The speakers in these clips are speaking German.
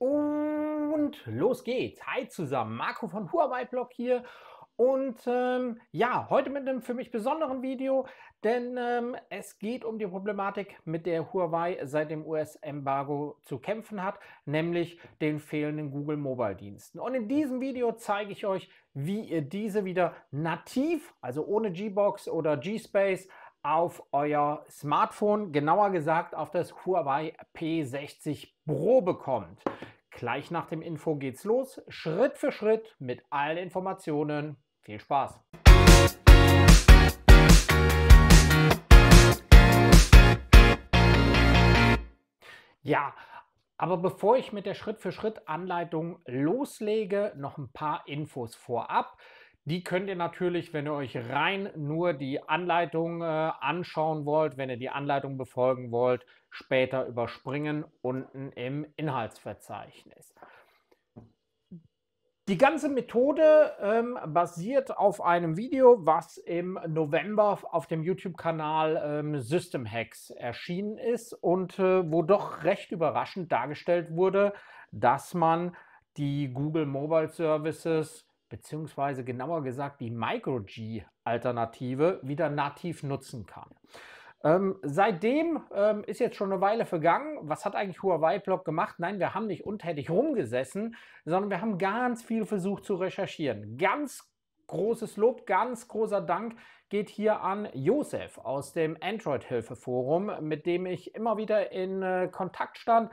Und los geht's. Hi zusammen, Marco von Huawei Blog hier. Und ähm, ja, heute mit einem für mich besonderen Video, denn ähm, es geht um die Problematik, mit der Huawei seit dem US-Embargo zu kämpfen hat, nämlich den fehlenden Google Mobile-Diensten. Und in diesem Video zeige ich euch, wie ihr diese wieder nativ, also ohne G-Box oder G-Space, auf euer Smartphone, genauer gesagt auf das Huawei P60 Pro bekommt. Gleich nach dem Info geht's los, Schritt für Schritt mit allen Informationen. Viel Spaß! Ja, aber bevor ich mit der Schritt-für-Schritt-Anleitung loslege, noch ein paar Infos vorab. Die könnt ihr natürlich, wenn ihr euch rein nur die Anleitung äh, anschauen wollt, wenn ihr die Anleitung befolgen wollt, später überspringen unten im Inhaltsverzeichnis. Die ganze Methode ähm, basiert auf einem Video, was im November auf dem YouTube-Kanal ähm, System Hacks erschienen ist und äh, wo doch recht überraschend dargestellt wurde, dass man die Google Mobile Services beziehungsweise genauer gesagt die Micro-G-Alternative wieder nativ nutzen kann. Ähm, seitdem ähm, ist jetzt schon eine Weile vergangen. Was hat eigentlich Huawei Block gemacht? Nein, wir haben nicht untätig rumgesessen, sondern wir haben ganz viel versucht zu recherchieren. Ganz großes Lob, ganz großer Dank geht hier an Josef aus dem Android-Hilfe-Forum, mit dem ich immer wieder in äh, Kontakt stand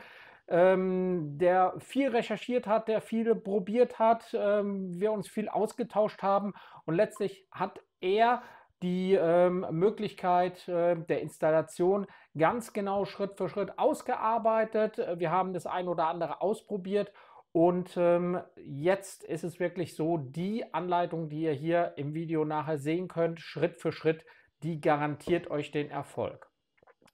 ähm, der viel recherchiert hat, der viele probiert hat, ähm, wir uns viel ausgetauscht haben und letztlich hat er die ähm, Möglichkeit äh, der Installation ganz genau Schritt für Schritt ausgearbeitet. Wir haben das ein oder andere ausprobiert und ähm, jetzt ist es wirklich so, die Anleitung, die ihr hier im Video nachher sehen könnt, Schritt für Schritt, die garantiert euch den Erfolg.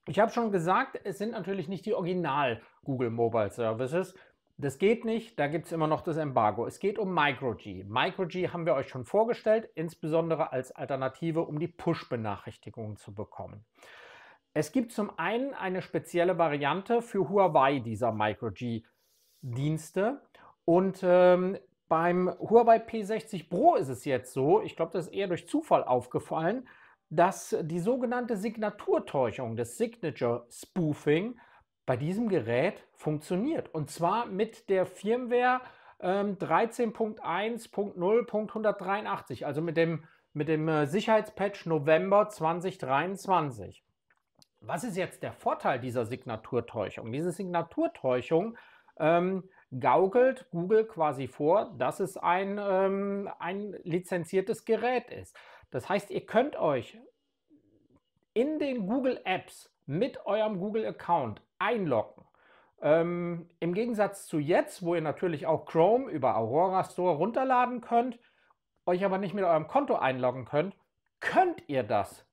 Ich habe schon gesagt, es sind natürlich nicht die Original Google Mobile Services. Das geht nicht, da gibt es immer noch das Embargo. Es geht um MicroG. MicroG haben wir euch schon vorgestellt, insbesondere als Alternative, um die Push-Benachrichtigungen zu bekommen. Es gibt zum einen eine spezielle Variante für Huawei dieser MicroG-Dienste. Und ähm, beim Huawei P60 Pro ist es jetzt so, ich glaube, das ist eher durch Zufall aufgefallen, dass die sogenannte Signaturtäuschung, das Signature Spoofing, bei diesem Gerät funktioniert. Und zwar mit der Firmware ähm, 13.1.0.183, also mit dem, mit dem äh, Sicherheitspatch November 2023. Was ist jetzt der Vorteil dieser Signaturtäuschung? Diese Signaturtäuschung ähm, gaukelt Google quasi vor, dass es ein, ähm, ein lizenziertes Gerät ist. Das heißt, ihr könnt euch in den Google Apps mit eurem Google Account einloggen. Ähm, Im Gegensatz zu jetzt, wo ihr natürlich auch Chrome über Aurora Store runterladen könnt, euch aber nicht mit eurem Konto einloggen könnt, könnt ihr das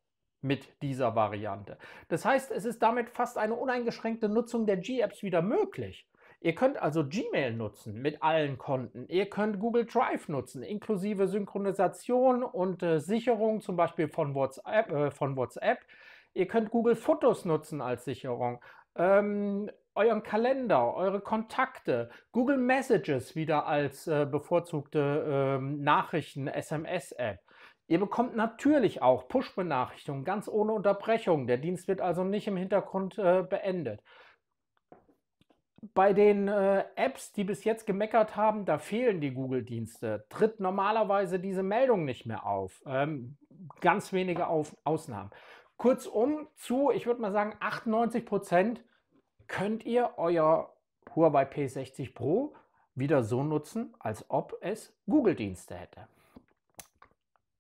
mit dieser Variante. Das heißt, es ist damit fast eine uneingeschränkte Nutzung der G-Apps wieder möglich. Ihr könnt also Gmail nutzen mit allen Konten. Ihr könnt Google Drive nutzen, inklusive Synchronisation und äh, Sicherung, zum Beispiel von WhatsApp, äh, von WhatsApp. Ihr könnt Google Fotos nutzen als Sicherung. Ähm, euren Kalender, eure Kontakte, Google Messages wieder als äh, bevorzugte ähm, Nachrichten, SMS-App. Ihr bekommt natürlich auch Push-Benachrichtigungen ganz ohne Unterbrechung. Der Dienst wird also nicht im Hintergrund äh, beendet bei den äh, Apps, die bis jetzt gemeckert haben, da fehlen die Google-Dienste. Tritt normalerweise diese Meldung nicht mehr auf. Ähm, ganz wenige auf Ausnahmen. Kurzum zu, ich würde mal sagen, 98 Prozent könnt ihr euer Huawei P60 Pro wieder so nutzen, als ob es Google-Dienste hätte.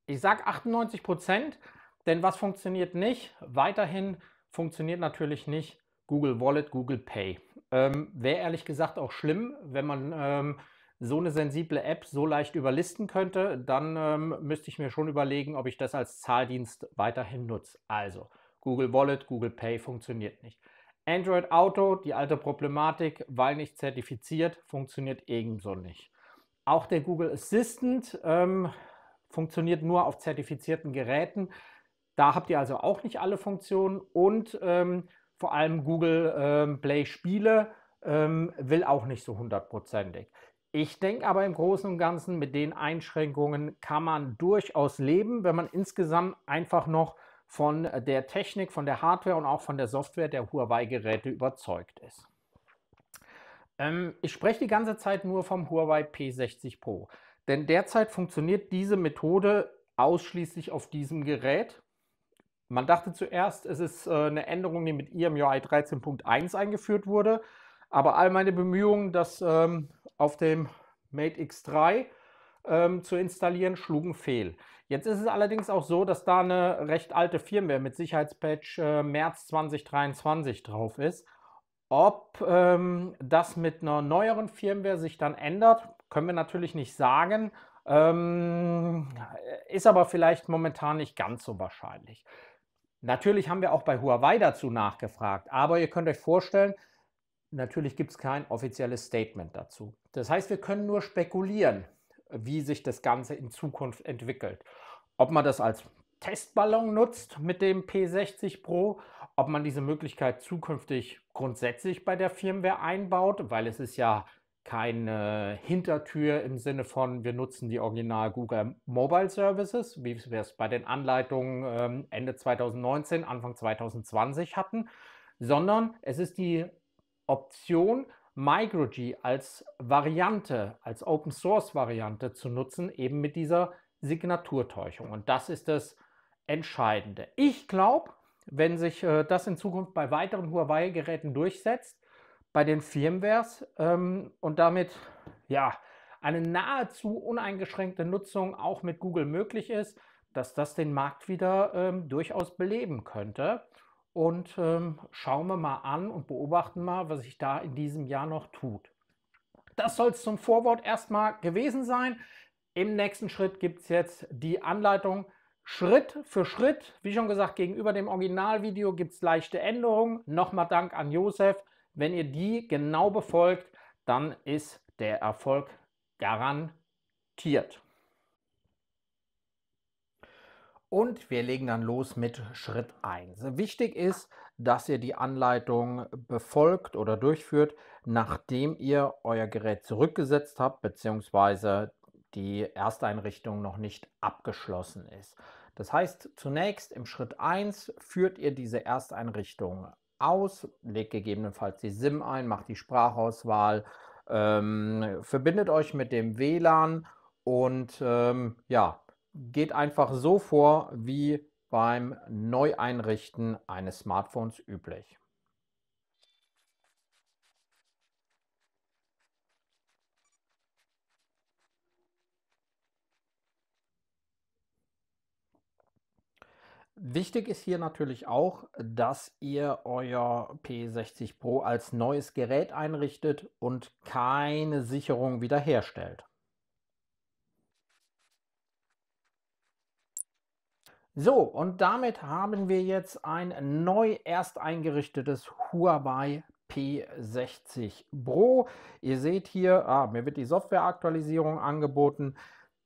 Ich sage 98 Prozent, denn was funktioniert nicht? Weiterhin funktioniert natürlich nicht Google Wallet, Google Pay. Ähm, Wäre ehrlich gesagt auch schlimm, wenn man ähm, so eine sensible App so leicht überlisten könnte, dann ähm, müsste ich mir schon überlegen, ob ich das als Zahldienst weiterhin nutze. Also Google Wallet, Google Pay funktioniert nicht. Android Auto, die alte Problematik, weil nicht zertifiziert, funktioniert ebenso nicht. Auch der Google Assistant ähm, funktioniert nur auf zertifizierten Geräten. Da habt ihr also auch nicht alle Funktionen und ähm, vor allem Google ähm, Play Spiele ähm, will auch nicht so hundertprozentig. Ich denke aber im Großen und Ganzen, mit den Einschränkungen kann man durchaus leben, wenn man insgesamt einfach noch von der Technik, von der Hardware und auch von der Software der Huawei-Geräte überzeugt ist. Ähm, ich spreche die ganze Zeit nur vom Huawei P60 Pro, denn derzeit funktioniert diese Methode ausschließlich auf diesem Gerät man dachte zuerst, es ist äh, eine Änderung, die mit EMUI 13.1 eingeführt wurde. Aber all meine Bemühungen, das ähm, auf dem Mate X3 ähm, zu installieren, schlugen fehl. Jetzt ist es allerdings auch so, dass da eine recht alte Firmware mit Sicherheitspatch äh, März 2023 drauf ist. Ob ähm, das mit einer neueren Firmware sich dann ändert, können wir natürlich nicht sagen. Ähm, ist aber vielleicht momentan nicht ganz so wahrscheinlich. Natürlich haben wir auch bei Huawei dazu nachgefragt, aber ihr könnt euch vorstellen, natürlich gibt es kein offizielles Statement dazu. Das heißt, wir können nur spekulieren, wie sich das Ganze in Zukunft entwickelt. Ob man das als Testballon nutzt mit dem P60 Pro, ob man diese Möglichkeit zukünftig grundsätzlich bei der Firmware einbaut, weil es ist ja keine Hintertür im Sinne von, wir nutzen die Original Google Mobile Services, wie wir es bei den Anleitungen ähm, Ende 2019, Anfang 2020 hatten, sondern es ist die Option, MicroG als Variante, als Open Source Variante zu nutzen, eben mit dieser Signaturtäuschung. Und das ist das Entscheidende. Ich glaube, wenn sich äh, das in Zukunft bei weiteren Huawei-Geräten durchsetzt, bei den Firmwares ähm, und damit ja eine nahezu uneingeschränkte Nutzung auch mit Google möglich ist, dass das den Markt wieder ähm, durchaus beleben könnte. Und ähm, schauen wir mal an und beobachten mal, was sich da in diesem Jahr noch tut. Das soll es zum Vorwort erstmal gewesen sein. Im nächsten Schritt gibt es jetzt die Anleitung Schritt für Schritt. Wie schon gesagt, gegenüber dem Originalvideo gibt es leichte Änderungen. Nochmal Dank an Josef wenn ihr die genau befolgt, dann ist der Erfolg garantiert. Und wir legen dann los mit Schritt 1. Wichtig ist, dass ihr die Anleitung befolgt oder durchführt, nachdem ihr euer Gerät zurückgesetzt habt, beziehungsweise die Ersteinrichtung noch nicht abgeschlossen ist. Das heißt, zunächst im Schritt 1 führt ihr diese Ersteinrichtung aus, legt gegebenenfalls die SIM ein, macht die Sprachauswahl, ähm, verbindet euch mit dem WLAN und ähm, ja, geht einfach so vor wie beim Neueinrichten eines Smartphones üblich. Wichtig ist hier natürlich auch, dass ihr euer P60 Pro als neues Gerät einrichtet und keine Sicherung wiederherstellt. So, und damit haben wir jetzt ein neu erst eingerichtetes Huawei P60 Pro. Ihr seht hier, ah, mir wird die Softwareaktualisierung angeboten.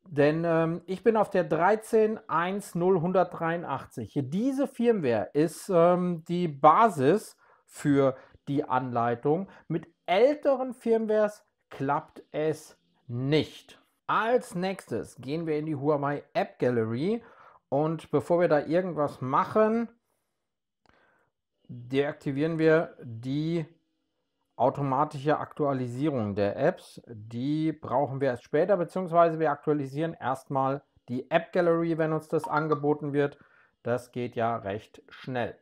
Denn ähm, ich bin auf der 13.1.0183. Diese Firmware ist ähm, die Basis für die Anleitung. Mit älteren Firmwares klappt es nicht. Als nächstes gehen wir in die Huawei App Gallery und bevor wir da irgendwas machen, deaktivieren wir die automatische Aktualisierung der Apps, die brauchen wir erst später, beziehungsweise wir aktualisieren erstmal die App Gallery, wenn uns das angeboten wird. Das geht ja recht schnell.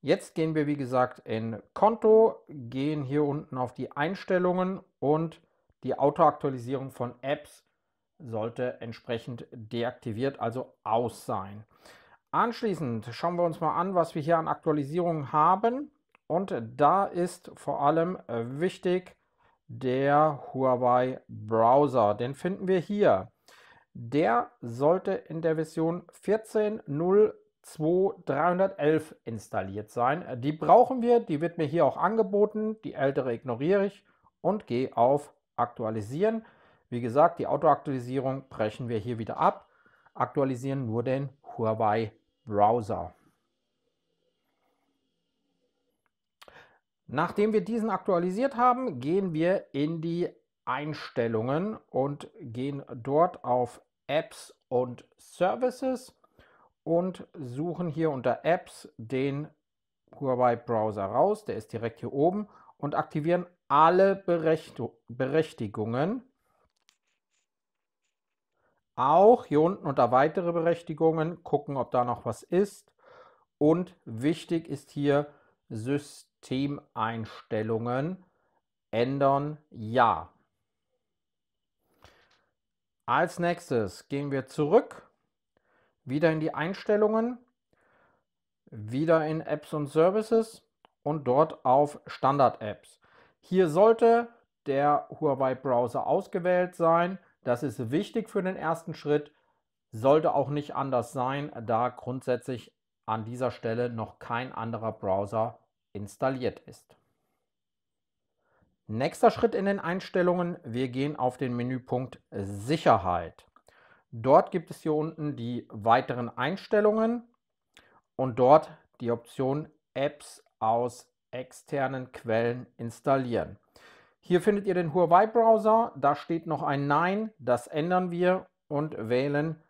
Jetzt gehen wir, wie gesagt, in Konto, gehen hier unten auf die Einstellungen und die Autoaktualisierung von Apps sollte entsprechend deaktiviert, also aus sein. Anschließend schauen wir uns mal an, was wir hier an Aktualisierungen haben. Und da ist vor allem äh, wichtig der Huawei Browser. Den finden wir hier. Der sollte in der Version 14.02.311 installiert sein. Die brauchen wir, die wird mir hier auch angeboten. Die ältere ignoriere ich und gehe auf Aktualisieren. Wie gesagt, die Autoaktualisierung brechen wir hier wieder ab, aktualisieren nur den Huawei Browser. Browser. Nachdem wir diesen aktualisiert haben, gehen wir in die Einstellungen und gehen dort auf Apps und Services und suchen hier unter Apps den Huawei Browser raus. Der ist direkt hier oben und aktivieren alle Berechtigungen auch hier unten unter weitere Berechtigungen gucken, ob da noch was ist. Und wichtig ist hier Systemeinstellungen ändern. Ja. Als nächstes gehen wir zurück, wieder in die Einstellungen, wieder in Apps und Services und dort auf Standard-Apps. Hier sollte der Huawei-Browser ausgewählt sein. Das ist wichtig für den ersten Schritt, sollte auch nicht anders sein, da grundsätzlich an dieser Stelle noch kein anderer Browser installiert ist. Nächster Schritt in den Einstellungen, wir gehen auf den Menüpunkt Sicherheit. Dort gibt es hier unten die weiteren Einstellungen und dort die Option Apps aus externen Quellen installieren. Hier findet ihr den Huawei-Browser. Da steht noch ein Nein. Das ändern wir und wählen,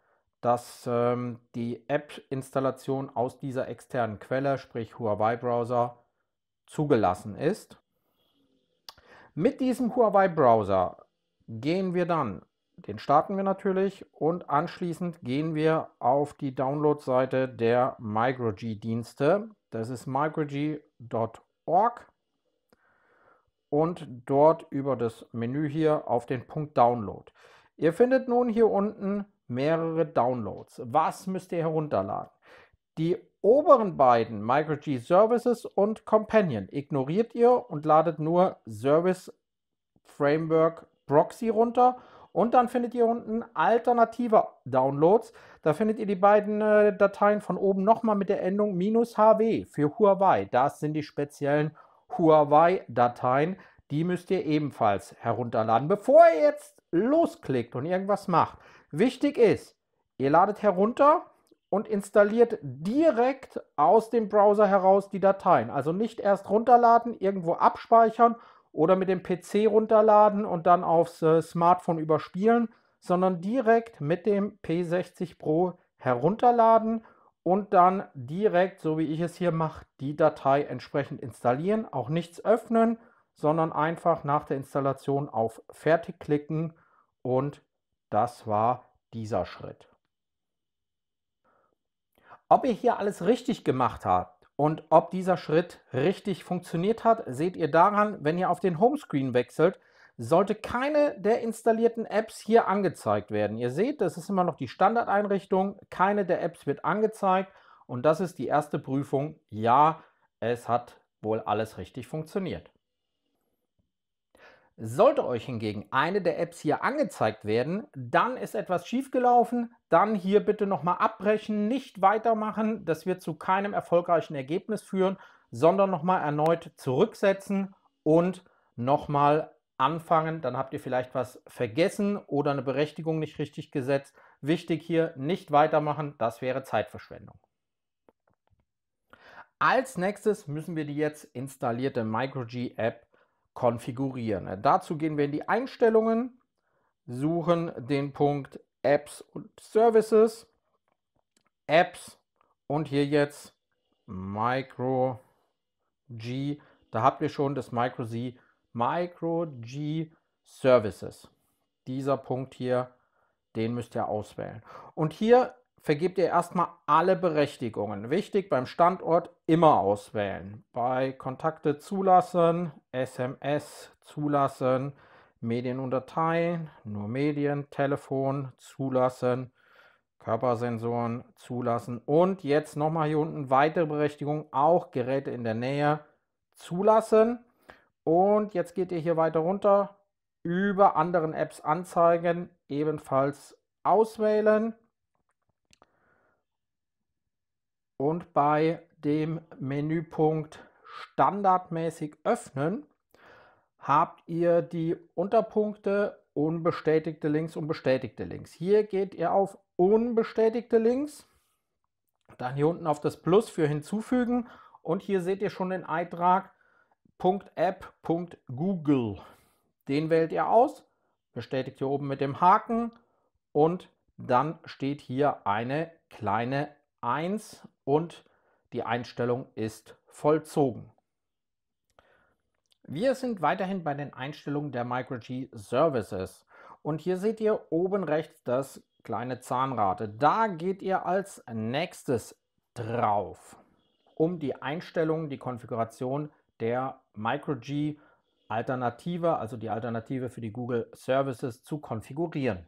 dass ähm, die App-Installation aus dieser externen Quelle, sprich Huawei-Browser, zugelassen ist. Mit diesem Huawei-Browser gehen wir dann, den starten wir natürlich und anschließend gehen wir auf die Download-Seite der MicroG-Dienste. Das ist microg.org und dort über das Menü hier auf den Punkt Download. Ihr findet nun hier unten mehrere Downloads. Was müsst ihr herunterladen? Die oberen beiden Micro G Services und Companion ignoriert ihr und ladet nur Service Framework Proxy runter. Und dann findet ihr unten alternative Downloads. Da findet ihr die beiden äh, Dateien von oben nochmal mit der Endung "-hw für Huawei. Das sind die speziellen Huawei-Dateien. Die müsst ihr ebenfalls herunterladen, bevor ihr jetzt losklickt und irgendwas macht. Wichtig ist, ihr ladet herunter und installiert direkt aus dem Browser heraus die Dateien. Also nicht erst runterladen, irgendwo abspeichern oder mit dem PC runterladen und dann aufs äh, Smartphone überspielen, sondern direkt mit dem P60 Pro herunterladen Und und dann direkt, so wie ich es hier mache, die Datei entsprechend installieren. Auch nichts öffnen, sondern einfach nach der Installation auf Fertig klicken und das war dieser Schritt. Ob ihr hier alles richtig gemacht habt und ob dieser Schritt richtig funktioniert hat, seht ihr daran, wenn ihr auf den Homescreen wechselt, sollte keine der installierten Apps hier angezeigt werden. Ihr seht, das ist immer noch die Standardeinrichtung. Keine der Apps wird angezeigt. Und das ist die erste Prüfung. Ja, es hat wohl alles richtig funktioniert. Sollte euch hingegen eine der Apps hier angezeigt werden, dann ist etwas schiefgelaufen, dann hier bitte nochmal abbrechen, nicht weitermachen, das wird zu keinem erfolgreichen Ergebnis führen, sondern nochmal erneut zurücksetzen und nochmal anfangen, dann habt ihr vielleicht was vergessen oder eine Berechtigung nicht richtig gesetzt. Wichtig hier, nicht weitermachen, das wäre Zeitverschwendung. Als nächstes müssen wir die jetzt installierte MicroG-App konfigurieren. Dazu gehen wir in die Einstellungen, suchen den Punkt Apps und Services, Apps und hier jetzt MicroG. Da habt ihr schon das MicroZ Micro G Services. Dieser Punkt hier, den müsst ihr auswählen. Und hier vergebt ihr erstmal alle Berechtigungen. Wichtig beim Standort immer auswählen. Bei Kontakte zulassen, SMS zulassen, Medien und Dateien, nur Medien, Telefon zulassen, Körpersensoren zulassen und jetzt nochmal hier unten weitere Berechtigungen, auch Geräte in der Nähe zulassen. Und jetzt geht ihr hier weiter runter, über anderen Apps anzeigen, ebenfalls auswählen. Und bei dem Menüpunkt standardmäßig öffnen, habt ihr die Unterpunkte unbestätigte Links und bestätigte Links. Hier geht ihr auf unbestätigte Links, dann hier unten auf das Plus für hinzufügen und hier seht ihr schon den Eintrag .app.google. Den wählt ihr aus, bestätigt hier oben mit dem Haken und dann steht hier eine kleine 1 und die Einstellung ist vollzogen. Wir sind weiterhin bei den Einstellungen der MicroG Services und hier seht ihr oben rechts das kleine Zahnrate. Da geht ihr als nächstes drauf, um die Einstellungen, die Konfiguration zu der MicroG Alternative, also die Alternative für die Google Services zu konfigurieren.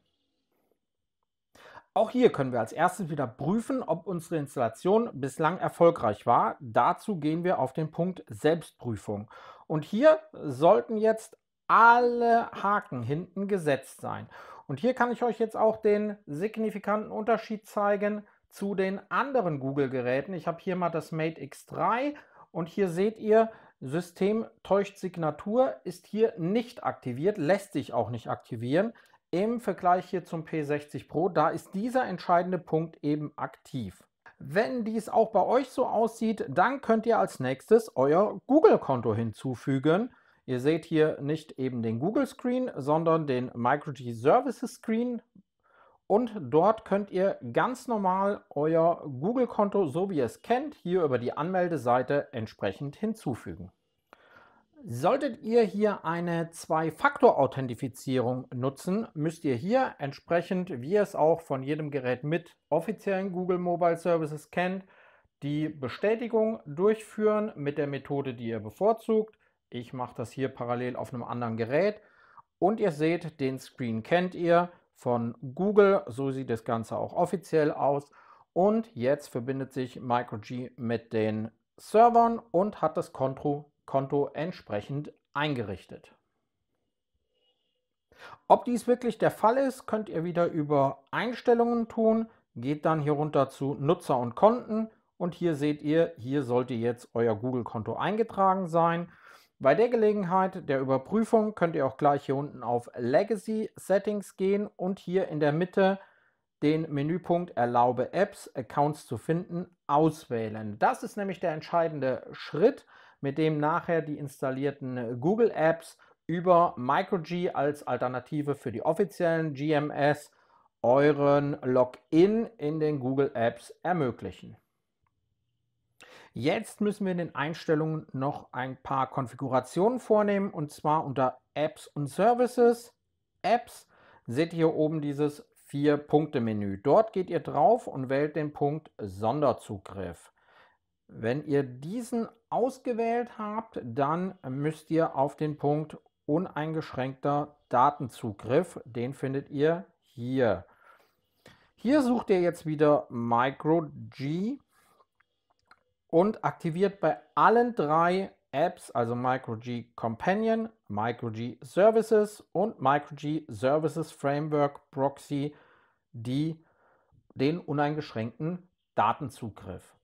Auch hier können wir als erstes wieder prüfen, ob unsere Installation bislang erfolgreich war. Dazu gehen wir auf den Punkt Selbstprüfung. Und hier sollten jetzt alle Haken hinten gesetzt sein. Und hier kann ich euch jetzt auch den signifikanten Unterschied zeigen zu den anderen Google-Geräten. Ich habe hier mal das Mate X3 und hier seht ihr, System täuscht Signatur, ist hier nicht aktiviert, lässt sich auch nicht aktivieren. Im Vergleich hier zum P60 Pro, da ist dieser entscheidende Punkt eben aktiv. Wenn dies auch bei euch so aussieht, dann könnt ihr als nächstes euer Google-Konto hinzufügen. Ihr seht hier nicht eben den Google Screen, sondern den MicroG Services Screen. Und dort könnt ihr ganz normal euer Google-Konto, so wie ihr es kennt, hier über die Anmeldeseite entsprechend hinzufügen. Solltet ihr hier eine Zwei-Faktor-Authentifizierung nutzen, müsst ihr hier entsprechend, wie ihr es auch von jedem Gerät mit offiziellen Google Mobile Services kennt, die Bestätigung durchführen mit der Methode, die ihr bevorzugt. Ich mache das hier parallel auf einem anderen Gerät und ihr seht, den Screen kennt ihr von Google. So sieht das Ganze auch offiziell aus. Und jetzt verbindet sich MicroG mit den Servern und hat das Konto, Konto entsprechend eingerichtet. Ob dies wirklich der Fall ist, könnt ihr wieder über Einstellungen tun. Geht dann hier runter zu Nutzer und Konten und hier seht ihr, hier sollte jetzt euer Google-Konto eingetragen sein. Bei der Gelegenheit der Überprüfung könnt ihr auch gleich hier unten auf Legacy Settings gehen und hier in der Mitte den Menüpunkt Erlaube Apps, Accounts zu finden, auswählen. Das ist nämlich der entscheidende Schritt, mit dem nachher die installierten Google Apps über MicroG als Alternative für die offiziellen GMS euren Login in den Google Apps ermöglichen. Jetzt müssen wir in den Einstellungen noch ein paar Konfigurationen vornehmen und zwar unter Apps und Services. Apps seht ihr hier oben dieses Vier-Punkte-Menü. Dort geht ihr drauf und wählt den Punkt Sonderzugriff. Wenn ihr diesen ausgewählt habt, dann müsst ihr auf den Punkt uneingeschränkter Datenzugriff, den findet ihr hier. Hier sucht ihr jetzt wieder MicroG und aktiviert bei allen drei Apps, also MicroG Companion, MicroG Services und MicroG Services Framework Proxy, die den uneingeschränkten Datenzugriff.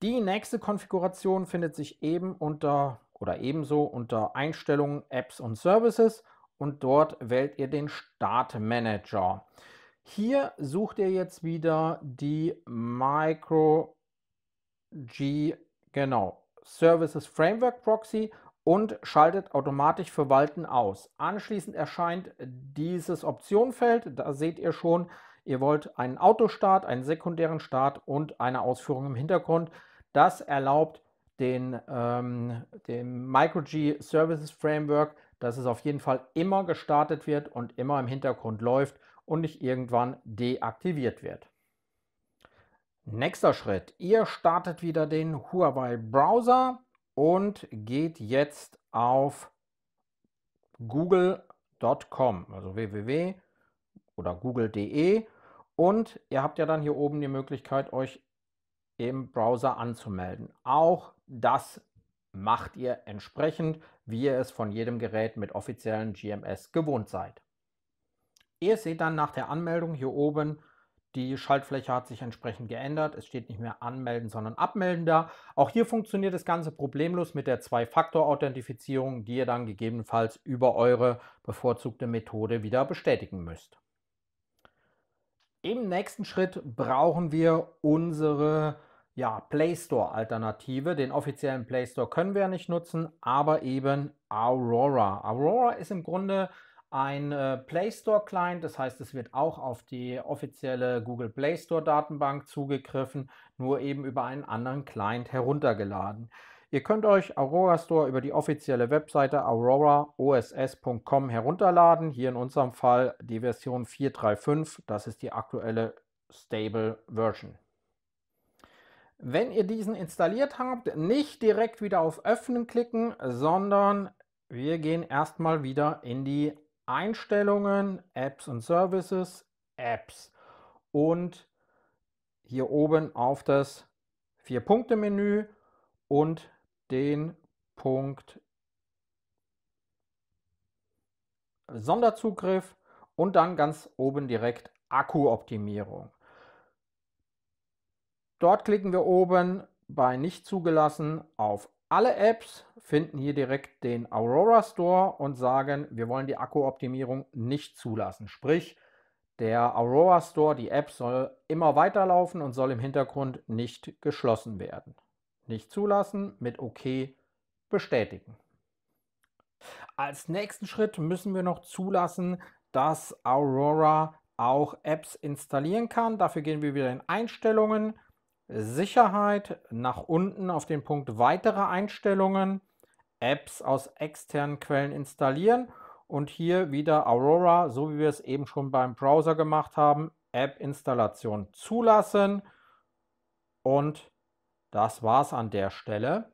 Die nächste Konfiguration findet sich eben unter oder ebenso unter Einstellungen, Apps und Services und dort wählt ihr den Startmanager. Hier sucht ihr jetzt wieder die Micro G, genau, Services Framework Proxy und schaltet automatisch Verwalten aus. Anschließend erscheint dieses Optionfeld, da seht ihr schon, ihr wollt einen Autostart, einen sekundären Start und eine Ausführung im Hintergrund. Das erlaubt den, ähm, dem MicroG Services Framework, dass es auf jeden Fall immer gestartet wird und immer im Hintergrund läuft und nicht irgendwann deaktiviert wird. Nächster Schritt. Ihr startet wieder den Huawei Browser und geht jetzt auf google.com, also www oder google.de und ihr habt ja dann hier oben die Möglichkeit, euch im Browser anzumelden. Auch das macht ihr entsprechend, wie ihr es von jedem Gerät mit offiziellen GMS gewohnt seid. Ihr seht dann nach der Anmeldung hier oben die Schaltfläche hat sich entsprechend geändert. Es steht nicht mehr anmelden, sondern abmelden da. Auch hier funktioniert das Ganze problemlos mit der Zwei-Faktor-Authentifizierung, die ihr dann gegebenenfalls über eure bevorzugte Methode wieder bestätigen müsst. Im nächsten Schritt brauchen wir unsere ja, Play Store Alternative. Den offiziellen Play Store können wir ja nicht nutzen, aber eben Aurora. Aurora ist im Grunde ein äh, Play Store Client, das heißt, es wird auch auf die offizielle Google Play Store Datenbank zugegriffen, nur eben über einen anderen Client heruntergeladen. Ihr könnt euch Aurora Store über die offizielle Webseite auroraoss.com herunterladen. Hier in unserem Fall die Version 4.3.5, das ist die aktuelle Stable Version. Wenn ihr diesen installiert habt, nicht direkt wieder auf Öffnen klicken, sondern wir gehen erstmal wieder in die Einstellungen, Apps und Services, Apps. Und hier oben auf das Vier-Punkte-Menü und den Punkt Sonderzugriff und dann ganz oben direkt Akkuoptimierung. Dort klicken wir oben bei nicht zugelassen auf alle Apps finden hier direkt den Aurora Store und sagen, wir wollen die Akkuoptimierung nicht zulassen. Sprich, der Aurora Store, die App soll immer weiterlaufen und soll im Hintergrund nicht geschlossen werden. Nicht zulassen, mit OK bestätigen. Als nächsten Schritt müssen wir noch zulassen, dass Aurora auch Apps installieren kann. Dafür gehen wir wieder in Einstellungen, Sicherheit, nach unten auf den Punkt weitere Einstellungen, Apps aus externen Quellen installieren und hier wieder Aurora, so wie wir es eben schon beim Browser gemacht haben, App-Installation zulassen und das war's an der Stelle.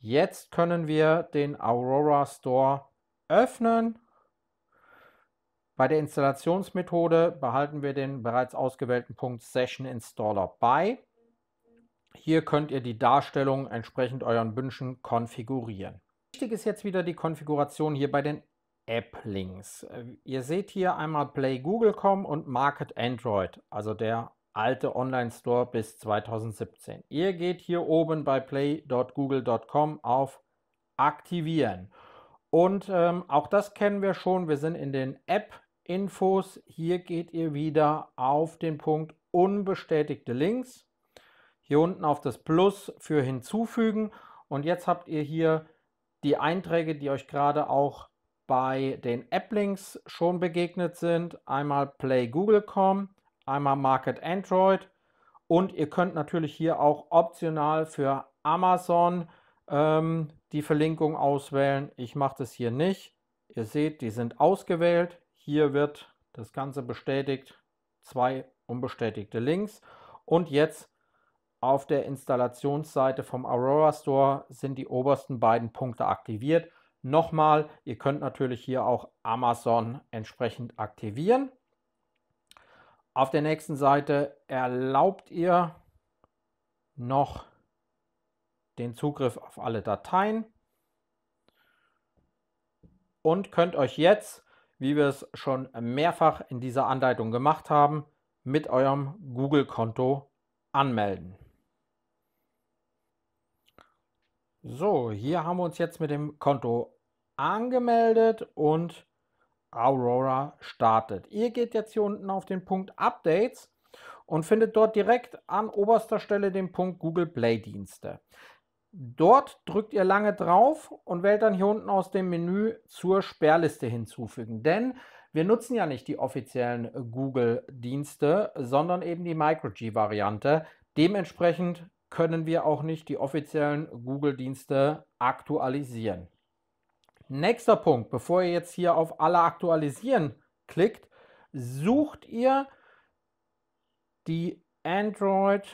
Jetzt können wir den Aurora Store öffnen. Bei der Installationsmethode behalten wir den bereits ausgewählten Punkt Session Installer bei. Hier könnt ihr die Darstellung entsprechend euren Wünschen konfigurieren. Wichtig ist jetzt wieder die Konfiguration hier bei den App-Links. Äh, ihr seht hier einmal Play Google.com und Market Android, also der alte Online-Store bis 2017. Ihr geht hier oben bei play.google.com auf Aktivieren. Und ähm, auch das kennen wir schon. Wir sind in den App-Infos. Hier geht ihr wieder auf den Punkt Unbestätigte Links hier unten auf das Plus für hinzufügen. Und jetzt habt ihr hier die Einträge, die euch gerade auch bei den App-Links schon begegnet sind. Einmal Play Google.com, einmal Market Android und ihr könnt natürlich hier auch optional für Amazon ähm, die Verlinkung auswählen. Ich mache das hier nicht. Ihr seht, die sind ausgewählt. Hier wird das Ganze bestätigt. Zwei unbestätigte Links. Und jetzt auf der Installationsseite vom Aurora Store sind die obersten beiden Punkte aktiviert. Nochmal, ihr könnt natürlich hier auch Amazon entsprechend aktivieren. Auf der nächsten Seite erlaubt ihr noch den Zugriff auf alle Dateien und könnt euch jetzt, wie wir es schon mehrfach in dieser Anleitung gemacht haben, mit eurem Google-Konto anmelden. So, hier haben wir uns jetzt mit dem Konto angemeldet und Aurora startet. Ihr geht jetzt hier unten auf den Punkt Updates und findet dort direkt an oberster Stelle den Punkt Google Play Dienste. Dort drückt ihr lange drauf und wählt dann hier unten aus dem Menü zur Sperrliste hinzufügen. Denn wir nutzen ja nicht die offiziellen Google-Dienste, sondern eben die MicroG-Variante. Dementsprechend können wir auch nicht die offiziellen Google-Dienste aktualisieren. Nächster Punkt, bevor ihr jetzt hier auf alle aktualisieren klickt, sucht ihr die Android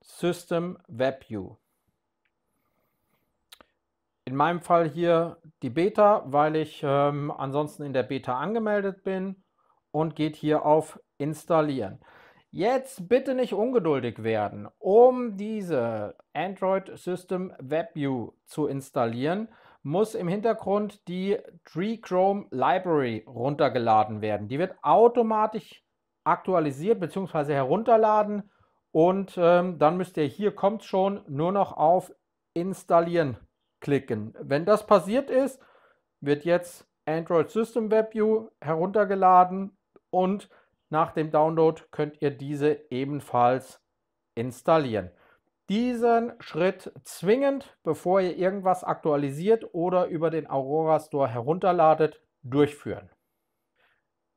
System WebView. In meinem Fall hier die Beta, weil ich ähm, ansonsten in der Beta angemeldet bin und geht hier auf Installieren. Jetzt bitte nicht ungeduldig werden. Um diese Android System WebView zu installieren, muss im Hintergrund die Tree Chrome Library runtergeladen werden. Die wird automatisch aktualisiert bzw. herunterladen und ähm, dann müsst ihr hier kommt schon nur noch auf Installieren klicken. Wenn das passiert ist, wird jetzt Android System WebView heruntergeladen und nach dem Download könnt ihr diese ebenfalls installieren. Diesen Schritt zwingend, bevor ihr irgendwas aktualisiert oder über den Aurora Store herunterladet, durchführen.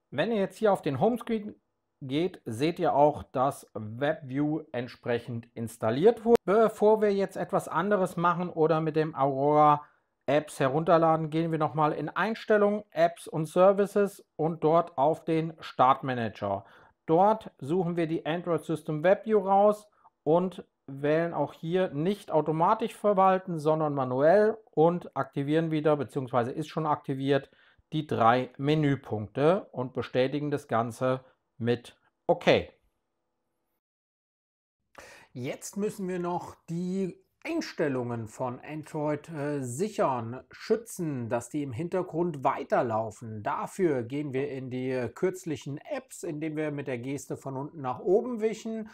Wenn ihr jetzt hier auf den Homescreen geht, seht ihr auch, dass WebView entsprechend installiert wurde. Bevor wir jetzt etwas anderes machen oder mit dem Aurora Apps herunterladen, gehen wir nochmal in Einstellungen, Apps und Services und dort auf den Startmanager. Dort suchen wir die Android System WebView raus und wählen auch hier nicht automatisch verwalten, sondern manuell und aktivieren wieder, beziehungsweise ist schon aktiviert, die drei Menüpunkte und bestätigen das Ganze mit OK. Jetzt müssen wir noch die Einstellungen von Android äh, sichern, schützen, dass die im Hintergrund weiterlaufen. Dafür gehen wir in die äh, kürzlichen Apps, indem wir mit der Geste von unten nach oben wischen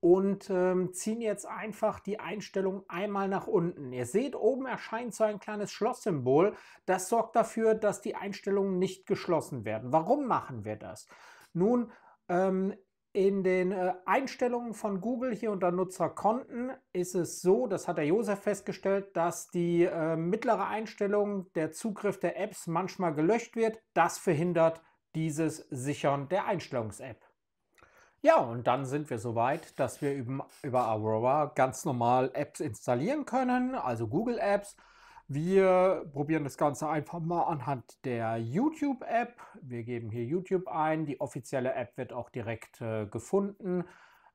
und ähm, ziehen jetzt einfach die Einstellung einmal nach unten. Ihr seht, oben erscheint so ein kleines Schlosssymbol. Das sorgt dafür, dass die Einstellungen nicht geschlossen werden. Warum machen wir das? Nun, ähm, in den äh, Einstellungen von Google hier unter Nutzerkonten ist es so, das hat der Josef festgestellt, dass die äh, mittlere Einstellung der Zugriff der Apps manchmal gelöscht wird. Das verhindert dieses Sichern der Einstellungs-App. Ja, und dann sind wir soweit, dass wir über Aurora ganz normal Apps installieren können, also Google Apps wir probieren das Ganze einfach mal anhand der YouTube-App. Wir geben hier YouTube ein. Die offizielle App wird auch direkt äh, gefunden.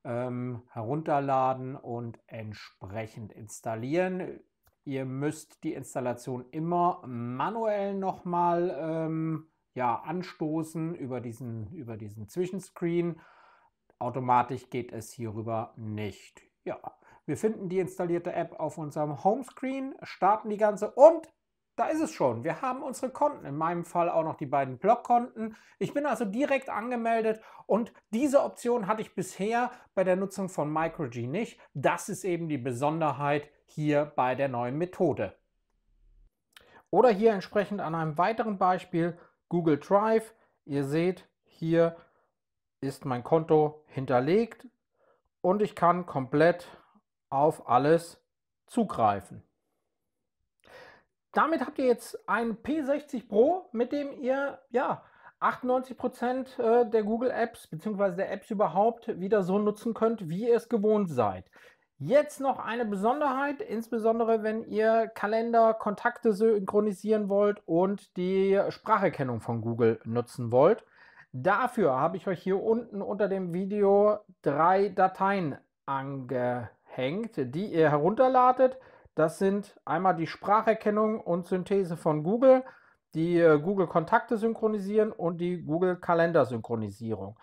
Ähm, herunterladen und entsprechend installieren. Ihr müsst die Installation immer manuell nochmal ähm, ja, anstoßen über diesen, über diesen Zwischenscreen. Automatisch geht es hierüber nicht. Ja, wir finden die installierte App auf unserem Homescreen, starten die ganze und da ist es schon. Wir haben unsere Konten, in meinem Fall auch noch die beiden Blogkonten. Ich bin also direkt angemeldet und diese Option hatte ich bisher bei der Nutzung von MicroG nicht. Das ist eben die Besonderheit hier bei der neuen Methode. Oder hier entsprechend an einem weiteren Beispiel Google Drive. Ihr seht, hier ist mein Konto hinterlegt und ich kann komplett auf alles zugreifen. Damit habt ihr jetzt ein P60 Pro, mit dem ihr ja 98% Prozent äh, der Google Apps bzw. der Apps überhaupt wieder so nutzen könnt, wie ihr es gewohnt seid. Jetzt noch eine Besonderheit, insbesondere wenn ihr Kalender, Kontakte synchronisieren wollt und die Spracherkennung von Google nutzen wollt. Dafür habe ich euch hier unten unter dem Video drei Dateien angezeigt hängt, die ihr herunterladet. Das sind einmal die Spracherkennung und Synthese von Google, die äh, Google Kontakte synchronisieren und die Google Kalender Synchronisierung.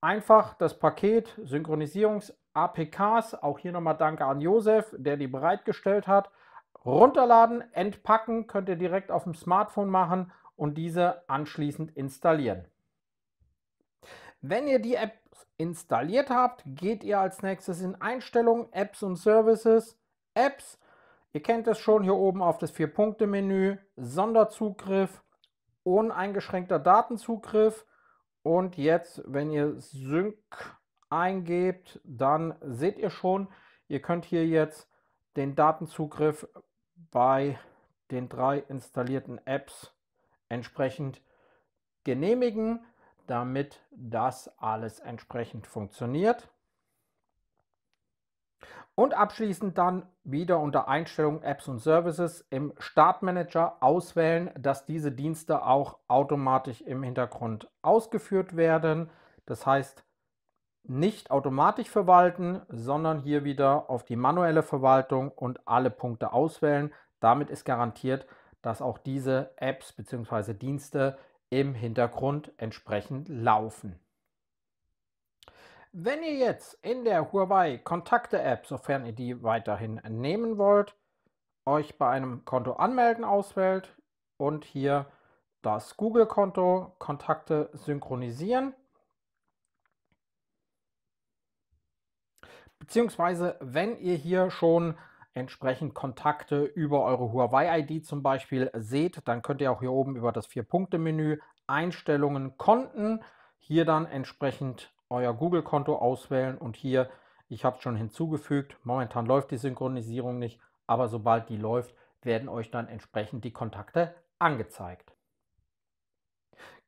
Einfach das Paket Synchronisierungs-APKs, auch hier nochmal Danke an Josef, der die bereitgestellt hat. Runterladen, entpacken, könnt ihr direkt auf dem Smartphone machen und diese anschließend installieren. Wenn ihr die App installiert habt, geht ihr als nächstes in Einstellungen, Apps und Services, Apps. Ihr kennt es schon hier oben auf das Vier-Punkte-Menü, Sonderzugriff, uneingeschränkter Datenzugriff. Und jetzt, wenn ihr Sync eingebt, dann seht ihr schon, ihr könnt hier jetzt den Datenzugriff bei den drei installierten Apps entsprechend genehmigen damit das alles entsprechend funktioniert. Und abschließend dann wieder unter Einstellungen Apps und Services im Startmanager auswählen, dass diese Dienste auch automatisch im Hintergrund ausgeführt werden. Das heißt, nicht automatisch verwalten, sondern hier wieder auf die manuelle Verwaltung und alle Punkte auswählen. Damit ist garantiert, dass auch diese Apps bzw. Dienste im Hintergrund entsprechend laufen. Wenn ihr jetzt in der Huawei Kontakte App, sofern ihr die weiterhin nehmen wollt, euch bei einem Konto anmelden auswählt und hier das Google-Konto Kontakte synchronisieren, beziehungsweise wenn ihr hier schon entsprechend Kontakte über eure Huawei-ID zum Beispiel seht, dann könnt ihr auch hier oben über das Vier-Punkte-Menü Einstellungen Konten hier dann entsprechend euer Google-Konto auswählen und hier, ich habe es schon hinzugefügt, momentan läuft die Synchronisierung nicht, aber sobald die läuft, werden euch dann entsprechend die Kontakte angezeigt.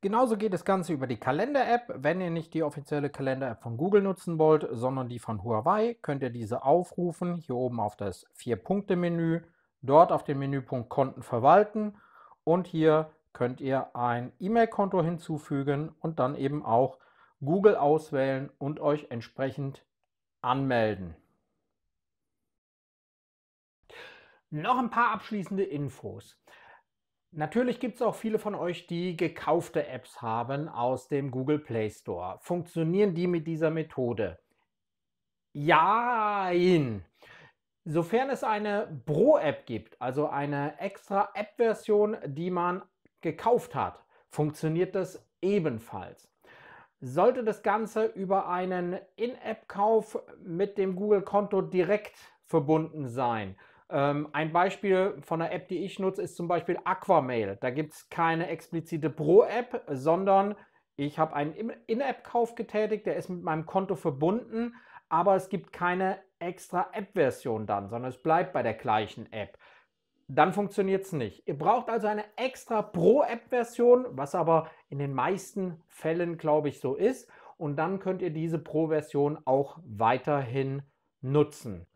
Genauso geht das Ganze über die Kalender-App. Wenn ihr nicht die offizielle Kalender-App von Google nutzen wollt, sondern die von Huawei, könnt ihr diese aufrufen, hier oben auf das Vier-Punkte-Menü, dort auf den Menüpunkt Konten verwalten und hier könnt ihr ein E-Mail-Konto hinzufügen und dann eben auch Google auswählen und euch entsprechend anmelden. Noch ein paar abschließende Infos. Natürlich gibt es auch viele von euch, die gekaufte Apps haben aus dem Google Play Store. Funktionieren die mit dieser Methode? Ja, Sofern es eine Pro-App gibt, also eine extra App-Version, die man gekauft hat, funktioniert das ebenfalls. Sollte das Ganze über einen In-App-Kauf mit dem Google-Konto direkt verbunden sein, ähm, ein Beispiel von einer App, die ich nutze, ist zum Beispiel Aquamail. Da gibt es keine explizite Pro-App, sondern ich habe einen In-App-Kauf getätigt, der ist mit meinem Konto verbunden, aber es gibt keine extra App-Version dann, sondern es bleibt bei der gleichen App. Dann funktioniert es nicht. Ihr braucht also eine extra Pro-App-Version, was aber in den meisten Fällen, glaube ich, so ist. Und dann könnt ihr diese Pro-Version auch weiterhin nutzen.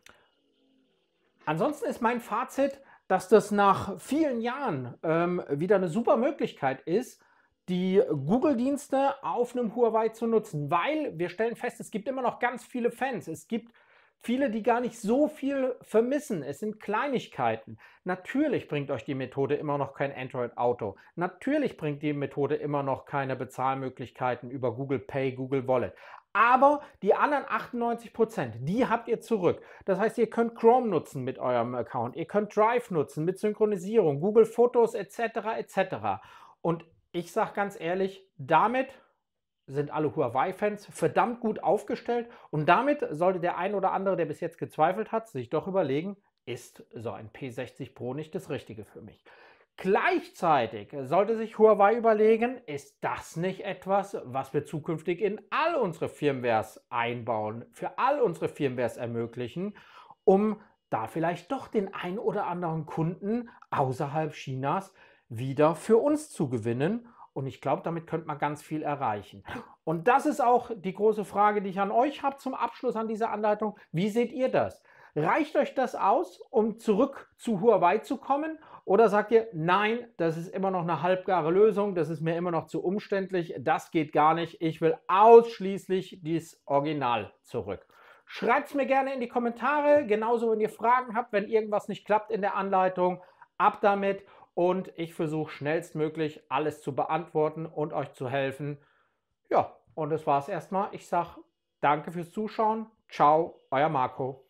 Ansonsten ist mein Fazit, dass das nach vielen Jahren ähm, wieder eine super Möglichkeit ist, die Google-Dienste auf einem Huawei zu nutzen, weil wir stellen fest, es gibt immer noch ganz viele Fans. Es gibt viele, die gar nicht so viel vermissen. Es sind Kleinigkeiten. Natürlich bringt euch die Methode immer noch kein Android Auto. Natürlich bringt die Methode immer noch keine Bezahlmöglichkeiten über Google Pay, Google Wallet. Aber die anderen 98 Prozent, die habt ihr zurück. Das heißt, ihr könnt Chrome nutzen mit eurem Account, ihr könnt Drive nutzen mit Synchronisierung, Google Fotos etc. etc. Und ich sage ganz ehrlich, damit sind alle Huawei-Fans verdammt gut aufgestellt und damit sollte der ein oder andere, der bis jetzt gezweifelt hat, sich doch überlegen, ist so ein P60 Pro nicht das Richtige für mich. Gleichzeitig sollte sich Huawei überlegen, ist das nicht etwas, was wir zukünftig in all unsere Firmwares einbauen, für all unsere Firmwares ermöglichen, um da vielleicht doch den ein oder anderen Kunden außerhalb Chinas wieder für uns zu gewinnen. Und ich glaube, damit könnte man ganz viel erreichen. Und das ist auch die große Frage, die ich an euch habe zum Abschluss an dieser Anleitung. Wie seht ihr das? Reicht euch das aus, um zurück zu Huawei zu kommen? Oder sagt ihr, nein, das ist immer noch eine halbgare Lösung, das ist mir immer noch zu umständlich, das geht gar nicht, ich will ausschließlich dieses Original zurück. Schreibt es mir gerne in die Kommentare, genauso wenn ihr Fragen habt, wenn irgendwas nicht klappt in der Anleitung, ab damit und ich versuche schnellstmöglich alles zu beantworten und euch zu helfen. Ja, und das war es erstmal. Ich sage danke fürs Zuschauen. Ciao, euer Marco.